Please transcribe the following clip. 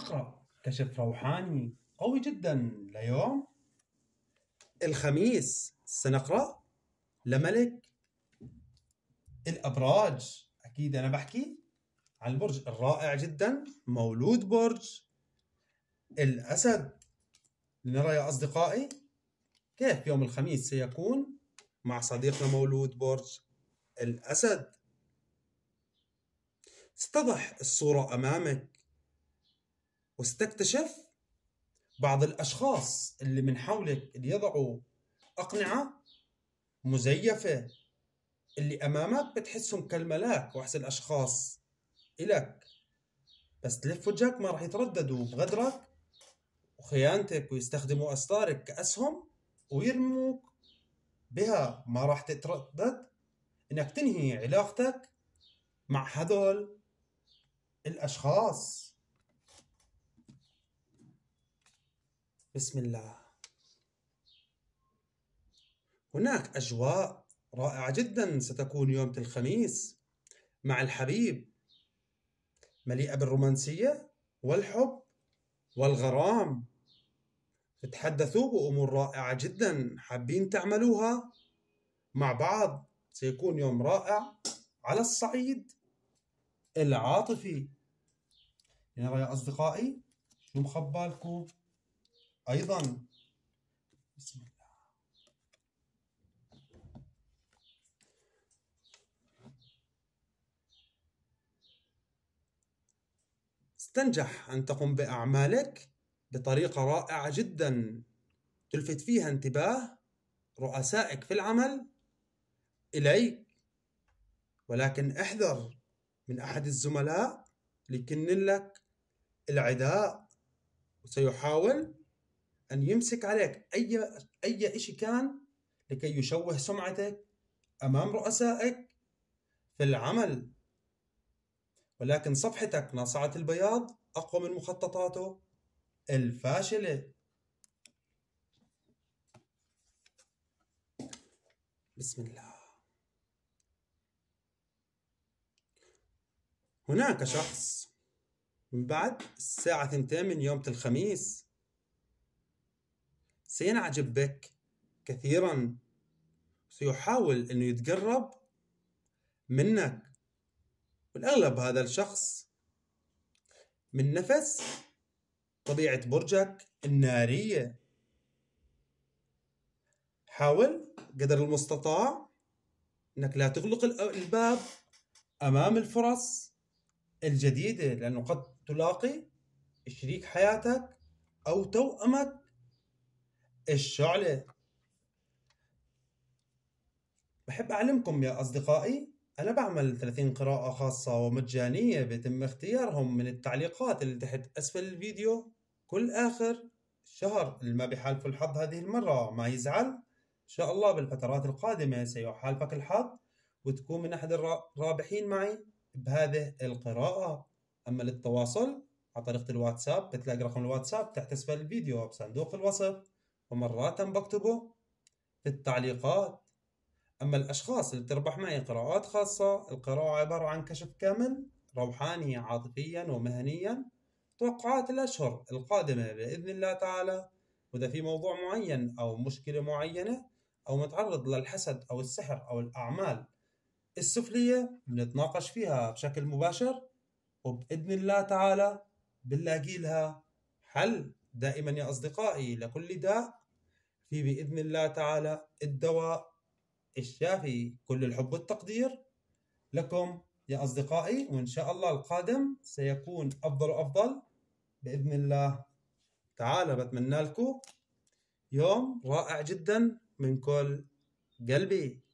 نقرأ كشف روحاني قوي جدا ليوم الخميس سنقرأ لملك الأبراج أكيد أنا بحكي عن البرج الرائع جدا مولود برج الأسد لنرى يا أصدقائي كيف يوم الخميس سيكون مع صديقنا مولود برج الأسد ستضح الصورة أمامك واستكتشف بعض الأشخاص اللي من حولك اللي يضعوا أقنعة مزيفة اللي أمامك بتحسهم كالملاك وأحسن الأشخاص إلك بس تلف وجهك ما راح يترددوا بغدرك وخيانتك ويستخدموا أستارك كأسهم ويرموك بها ما راح تتردد إنك تنهي علاقتك مع هذول الأشخاص بسم الله هناك أجواء رائعة جدا ستكون يوم الخميس مع الحبيب مليئة بالرومانسية والحب والغرام تتحدثوا بأمور رائعة جدا حابين تعملوها مع بعض سيكون يوم رائع على الصعيد العاطفي يا أصدقائي شو مخبالكم أيضا بسم الله استنجح أن تقوم بأعمالك بطريقة رائعة جدا تلفت فيها انتباه رؤسائك في العمل إليك ولكن احذر من أحد الزملاء ليكن لك العداء وسيحاول أن يمسك عليك أي أي شيء كان لكي يشوه سمعتك أمام رؤسائك في العمل ولكن صفحتك ناصعة البياض أقوى من مخططاته الفاشلة بسم الله هناك شخص من بعد الساعة 2 من يوم الخميس سينعجب بك كثيرا سيحاول أنه يتقرب منك والأغلب هذا الشخص من نفس طبيعة برجك النارية حاول قدر المستطاع أنك لا تغلق الباب أمام الفرص الجديدة لأنه قد تلاقي شريك حياتك أو توأمك الشعلة بحب أعلمكم يا أصدقائي أنا بعمل 30 قراءة خاصة ومجانية بيتم اختيارهم من التعليقات اللي تحت أسفل الفيديو كل آخر شهر اللي ما بيحالفه الحظ هذه المرة ما يزعل إن شاء الله بالفترات القادمة سيحالفك الحظ وتكون من أحد الرابحين معي بهذه القراءة أما للتواصل عن طريق الواتساب بتلاقي رقم الواتساب تحت أسفل الفيديو بصندوق الوصف ومرات بكتبه في التعليقات أما الأشخاص اللي بتربح معي قراءات خاصة القراءة عبارة عن كشف كامل روحاني عاطفيا ومهنيا توقعات الأشهر القادمة بإذن الله تعالى وإذا في موضوع معين أو مشكلة معينة أو متعرض للحسد أو السحر أو الأعمال السفلية بنتناقش فيها بشكل مباشر وبإذن الله تعالى بنلاقي لها حل دائما يا أصدقائي لكل داء في باذن الله تعالى الدواء الشافي كل الحب والتقدير لكم يا اصدقائي وان شاء الله القادم سيكون افضل وافضل باذن الله تعالى بتمنى لكم يوم رائع جدا من كل قلبي